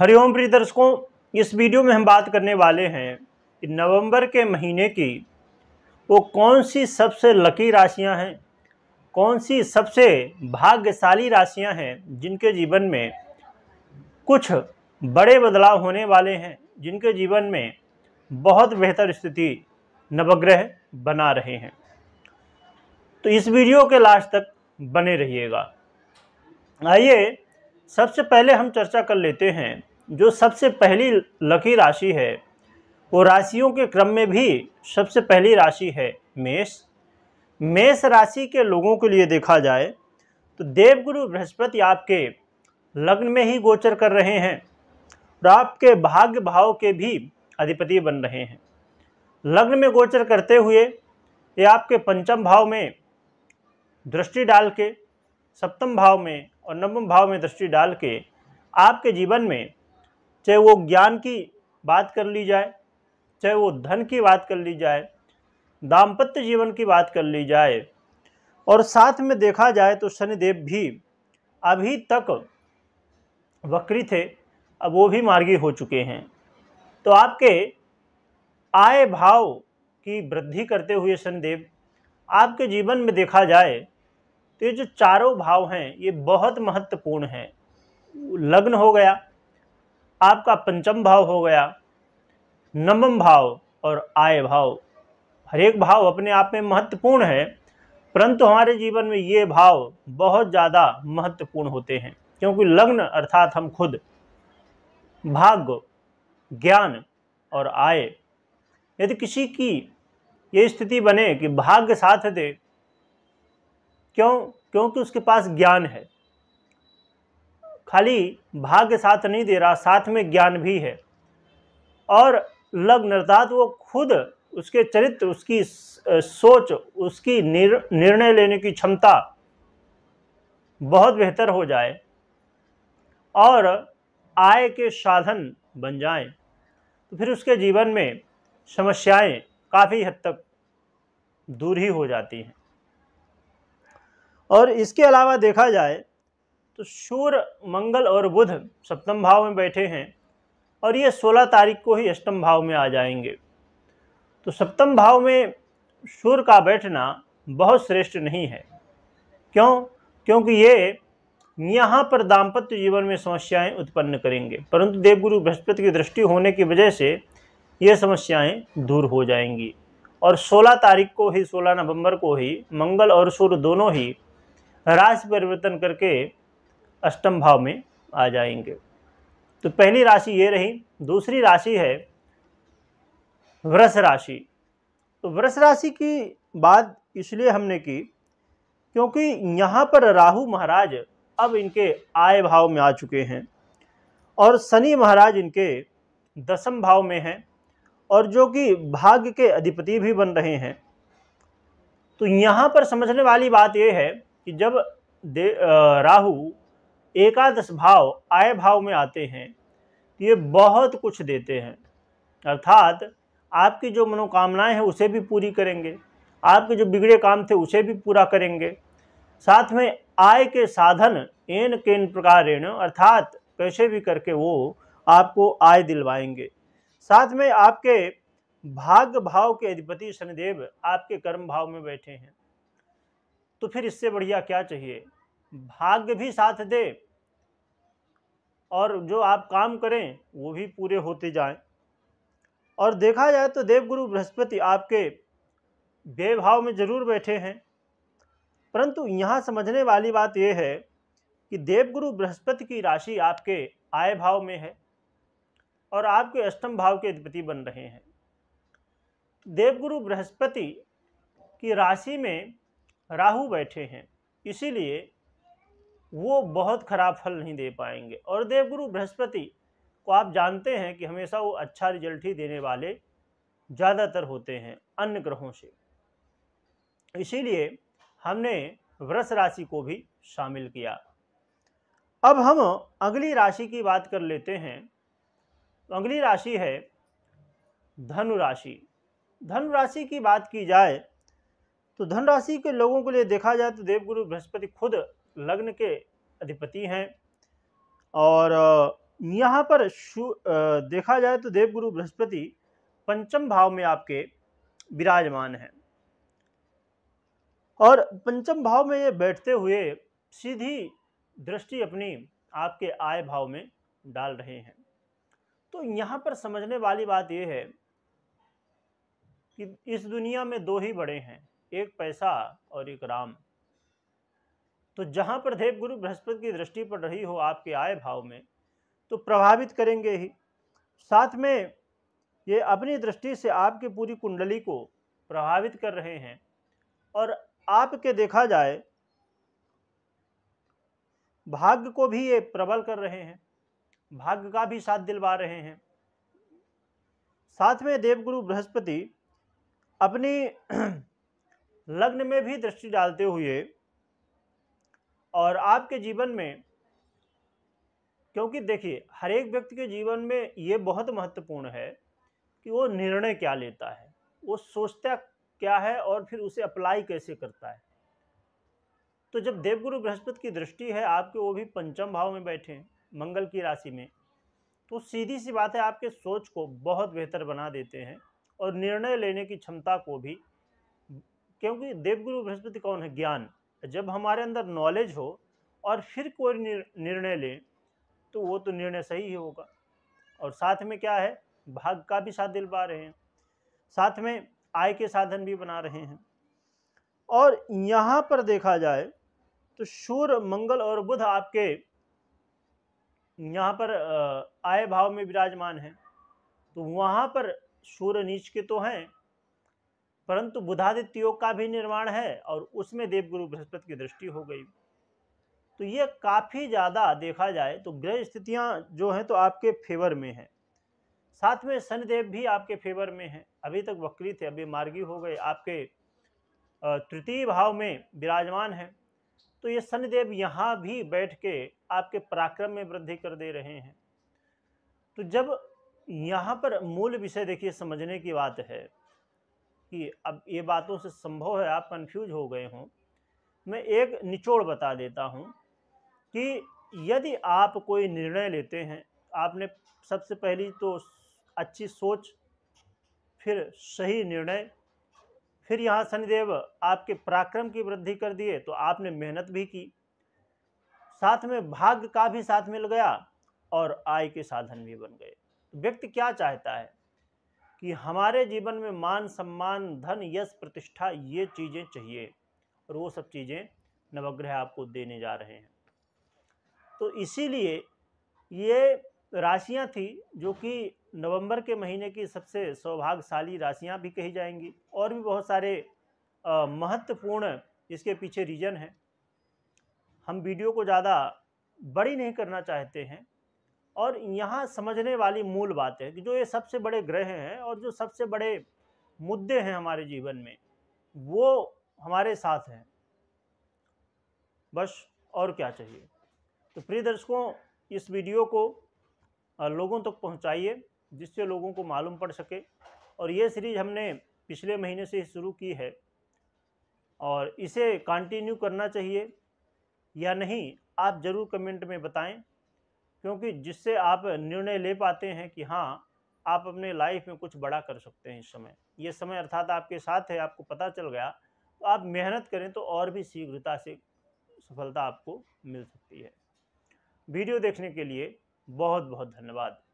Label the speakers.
Speaker 1: हरिओम प्रिय दर्शकों इस वीडियो में हम बात करने वाले हैं कि नवंबर के महीने की वो कौन सी सबसे लकी राशियां हैं कौन सी सबसे भाग्यशाली राशियां हैं जिनके जीवन में कुछ बड़े बदलाव होने वाले हैं जिनके जीवन में बहुत बेहतर स्थिति नवग्रह बना रहे हैं तो इस वीडियो के लास्ट तक बने रहिएगा आइए सबसे पहले हम चर्चा कर लेते हैं जो सबसे पहली लकी राशि है वो राशियों के क्रम में भी सबसे पहली राशि है मेष मेष राशि के लोगों के लिए देखा जाए तो देवगुरु बृहस्पति आपके लग्न में ही गोचर कर रहे हैं और आपके भाग्य भाव के भी अधिपति बन रहे हैं लग्न में गोचर करते हुए ये आपके पंचम भाव में दृष्टि डाल के सप्तम भाव में और नवम भाव में दृष्टि डाल के आपके जीवन में चाहे वो ज्ञान की बात कर ली जाए चाहे वो धन की बात कर ली जाए दाम्पत्य जीवन की बात कर ली जाए और साथ में देखा जाए तो शनिदेव भी अभी तक वक्री थे अब वो भी मार्गी हो चुके हैं तो आपके आय भाव की वृद्धि करते हुए शनिदेव आपके जीवन में देखा जाए तो ये जो चारों भाव हैं ये बहुत महत्वपूर्ण हैं लग्न हो गया आपका पंचम भाव हो गया नवम भाव और आय भाव हर एक भाव अपने आप में महत्वपूर्ण है परंतु हमारे जीवन में ये भाव बहुत ज़्यादा महत्वपूर्ण होते हैं क्योंकि लग्न अर्थात हम खुद भाग्य ज्ञान और आय यदि किसी की ये स्थिति बने कि भाग्य साथ दे क्यों क्योंकि उसके पास ज्ञान है खाली भाग्य साथ नहीं दे रहा साथ में ज्ञान भी है और लग्न अर्थात वो खुद उसके चरित्र उसकी सोच उसकी निर, निर्णय लेने की क्षमता बहुत बेहतर हो जाए और आय के साधन बन जाए तो फिर उसके जीवन में समस्याएं काफ़ी हद तक दूर ही हो जाती हैं और इसके अलावा देखा जाए तो सूर्य मंगल और बुध सप्तम भाव में बैठे हैं और ये सोलह तारीख को ही अष्टम भाव में आ जाएंगे तो सप्तम भाव में सूर्य का बैठना बहुत श्रेष्ठ नहीं है क्यों क्योंकि ये यहाँ पर दाम्पत्य जीवन में समस्याएं उत्पन्न करेंगे परंतु देवगुरु बृहस्पति की दृष्टि होने की वजह से ये समस्याएं दूर हो जाएंगी और 16 तारीख को ही 16 नवंबर को ही मंगल और सूर्य दोनों ही राशि परिवर्तन करके अष्टम भाव में आ जाएंगे तो पहली राशि ये रही दूसरी राशि है वृष राशि तो वृष राशि की बात इसलिए हमने की क्योंकि यहाँ पर राहु महाराज अब इनके आय भाव में आ चुके हैं और शनि महाराज इनके दसम भाव में हैं और जो कि भाग्य के अधिपति भी बन रहे हैं तो यहाँ पर समझने वाली बात यह है कि जब दे राहु एकादश भाव आय भाव में आते हैं ये बहुत कुछ देते हैं अर्थात आपकी जो मनोकामनाएं हैं उसे भी पूरी करेंगे आपके जो बिगड़े काम थे उसे भी पूरा करेंगे साथ में आय के साधन एन केन प्रकार अर्थात कैसे भी करके वो आपको आय दिलवाएंगे साथ में आपके भाग्य भाव के अधिपति शनिदेव आपके कर्म भाव में बैठे हैं तो फिर इससे बढ़िया क्या चाहिए भाग्य भी साथ दे और जो आप काम करें वो भी पूरे होते जाएं और देखा जाए तो देवगुरु बृहस्पति आपके बेभाव में जरूर बैठे हैं परंतु यहाँ समझने वाली बात यह है कि देवगुरु बृहस्पति की राशि आपके आय भाव में है और आपके अष्टम भाव के अधिपति बन रहे हैं देवगुरु बृहस्पति की राशि में राहु बैठे हैं इसीलिए वो बहुत ख़राब फल नहीं दे पाएंगे और देवगुरु बृहस्पति को आप जानते हैं कि हमेशा वो अच्छा रिजल्ट ही देने वाले ज़्यादातर होते हैं अन्य ग्रहों से इसीलिए हमने वृष राशि को भी शामिल किया अब हम अगली राशि की बात कर लेते हैं तो अगली राशि है धनु राशि धनु राशि की बात की जाए तो धनु राशि के लोगों के लिए देखा जाए तो देवगुरु बृहस्पति खुद लग्न के अधिपति हैं और यहाँ पर देखा जाए तो देवगुरु बृहस्पति पंचम भाव में आपके विराजमान हैं और पंचम भाव में ये बैठते हुए सीधी दृष्टि अपनी आपके आय भाव में डाल रहे हैं तो यहाँ पर समझने वाली बात यह है कि इस दुनिया में दो ही बड़े हैं एक पैसा और एक राम तो जहाँ पर देव गुरु बृहस्पति की दृष्टि पड़ रही हो आपके आय भाव में तो प्रभावित करेंगे ही साथ में ये अपनी दृष्टि से आपकी पूरी कुंडली को प्रभावित कर रहे हैं और आपके देखा जाए भाग्य को भी ये प्रबल कर रहे हैं भाग्य का भी साथ दिलवा रहे हैं साथ में देवगुरु बृहस्पति अपनी लग्न में भी दृष्टि डालते हुए और आपके जीवन में क्योंकि देखिए हर एक व्यक्ति के जीवन में ये बहुत महत्वपूर्ण है कि वो निर्णय क्या लेता है वो सोचता क्या है और फिर उसे अप्लाई कैसे करता है तो जब देवगुरु बृहस्पति की दृष्टि है आपके वो भी पंचम भाव में बैठे हैं मंगल की राशि में तो सीधी सी बात है आपके सोच को बहुत बेहतर बना देते हैं और निर्णय लेने की क्षमता को भी क्योंकि देवगुरु बृहस्पति कौन है ज्ञान जब हमारे अंदर नॉलेज हो और फिर कोई निर्णय ले तो वो तो निर्णय सही ही होगा और साथ में क्या है भाग का भी साथ दिलवा रहे हैं साथ में आय के साधन भी बना रहे हैं और यहाँ पर देखा जाए तो सूर्य मंगल और बुध आपके यहाँ पर आय भाव में विराजमान है तो वहाँ पर सूर्य नीच के तो हैं परंतु बुधादित्य योग का भी निर्माण है और उसमें देवगुरु बृहस्पति की दृष्टि हो गई तो ये काफ़ी ज़्यादा देखा जाए तो ग्रह स्थितियाँ जो हैं तो आपके फेवर में हैं साथ में शनिदेव भी आपके फेवर में हैं अभी तक वक्री थे अभी मार्गी हो गए आपके तृतीय भाव में विराजमान हैं तो ये शनिदेव यहाँ भी बैठ के आपके पराक्रम में वृद्धि कर दे रहे हैं तो जब यहाँ पर मूल विषय देखिए समझने की बात है कि अब ये बातों से संभव है आप कंफ्यूज हो गए हों मैं एक निचोड़ बता देता हूँ कि यदि आप कोई निर्णय लेते हैं आपने सबसे पहली तो अच्छी सोच फिर सही निर्णय फिर यहाँ शनिदेव आपके पराक्रम की वृद्धि कर दिए तो आपने मेहनत भी की साथ में भाग्य का भी साथ मिल गया और आय के साधन भी बन गए व्यक्ति क्या चाहता है कि हमारे जीवन में मान सम्मान धन यश प्रतिष्ठा ये चीज़ें चाहिए और वो सब चीज़ें नवग्रह आपको देने जा रहे हैं तो इसीलिए ये राशियां थी जो कि नवंबर के महीने की सबसे सौभाग्यशाली राशियां भी कही जाएंगी और भी बहुत सारे महत्वपूर्ण इसके पीछे रीजन हैं हम वीडियो को ज़्यादा बड़ी नहीं करना चाहते हैं और यहाँ समझने वाली मूल बात है कि जो ये सबसे बड़े ग्रह हैं और जो सबसे बड़े मुद्दे हैं हमारे जीवन में वो हमारे साथ हैं बस और क्या चाहिए तो प्रिय दर्शकों इस वीडियो को लोगों तक तो पहुंचाइए जिससे लोगों को मालूम पड़ सके और ये सीरीज हमने पिछले महीने से ही शुरू की है और इसे कंटिन्यू करना चाहिए या नहीं आप ज़रूर कमेंट में बताएं क्योंकि जिससे आप निर्णय ले पाते हैं कि हाँ आप अपने लाइफ में कुछ बड़ा कर सकते हैं इस समय ये समय अर्थात आपके साथ है आपको पता चल गया तो आप मेहनत करें तो और भी शीघ्रता से सफलता आपको मिल सकती है वीडियो देखने के लिए बहुत बहुत धन्यवाद